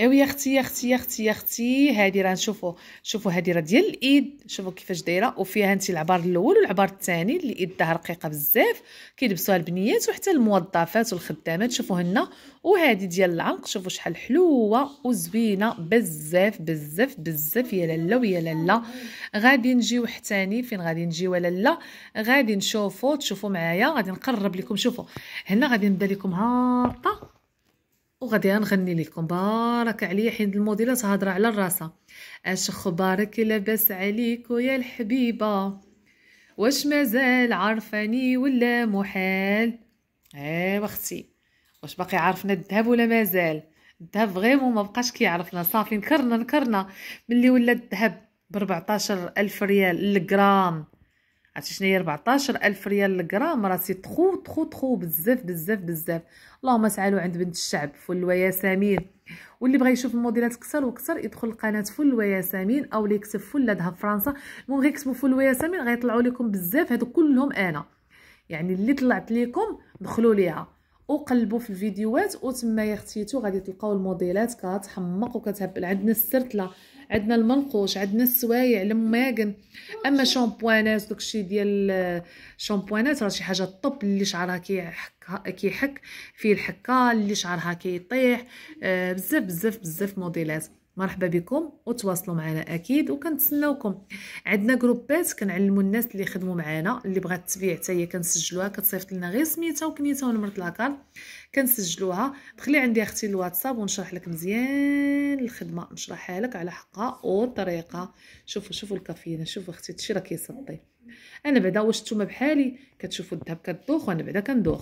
ايوا يا اختي يا اختي يا اختي يا اختي هذه راه نشوفوا شوفوا هذه راه ديال الايد شوفوا كيفاش دايره وفيها انت العبار الاول والعبار الثاني اللي يدها رقيقه بزاف كيلبسوها البنيات وحتى الموظفات والخدامات هنا وهذه ديال العنق شوفوا شحال حلوه وزوينه بزاف بزاف بزاف يا لالا ويا لالا غادي نجيو حتاني فين غادي نجيو لالا غادي نشوفوا تشوفوا معايا غادي نقرب لكم شوفوا هنا غادي نبدا لكم هابطه وغادي نغني لكم بارك عليا حين الموديله تهضر على راسها اش خبارك لاباس عليك يا الحبيبه واش مازال عارفاني ولا محال ايوا اختي واش باقي عارفنا الذهب ولا مازال الذهب فريمون ما بقاش كيعرفنا صافي نكرنا نكرنا ملي ولا الذهب ب 14000 ريال للجرام عرفتي شناهي 14000 ريال الغرام راه سي تخو تخو تخو بزاف بزاف بزاف اللهم سعالو عند بنت الشعب فل وياسمين واللي بغى يشوف الموديلات كثر وكثر يدخل لقناه فل وياسمين او اللي يكتب فل لدها فرنسا المهم غيكتبوا فل وياسمين غيطلعوا لكم بزاف هادو كلهم انا يعني اللي طلعت لكم دخلوا ليها وقلبوا في الفيديوهات وتما يا اختيتو غادي تلقاو الموديلات كتحمق وكتهبل عندنا السرتله عندنا المنقوش عندنا السوايع الماكن اما شامبوانات داكشي ديال شامبوانات راه شي حاجه طب اللي شعرها كيحك كيحك فيه الحكه اللي شعرها كيطيح آه، بزاف بزاف بزاف موديلات مرحبا بكم وتواصلوا معنا اكيد وكنتسناوكم عندنا جروبات كنعلموا الناس اللي خدموا معنا اللي بغات تبيع حتى هي كنسجلوها كتصيفط لنا غير سميتها وكنيتها ونمره لاكار كنسجلوها دخلي عندي اختي الواتساب ونشرح لك مزيان الخدمه نشرحها لك على حقها والطريقه شوفوا شوفوا الكافيين شوفوا اختي هادشي راه كيصطي انا بعدا واش نتوما بحالي كتشوفوا الذهب كدوخ وانا بعدا كندوخ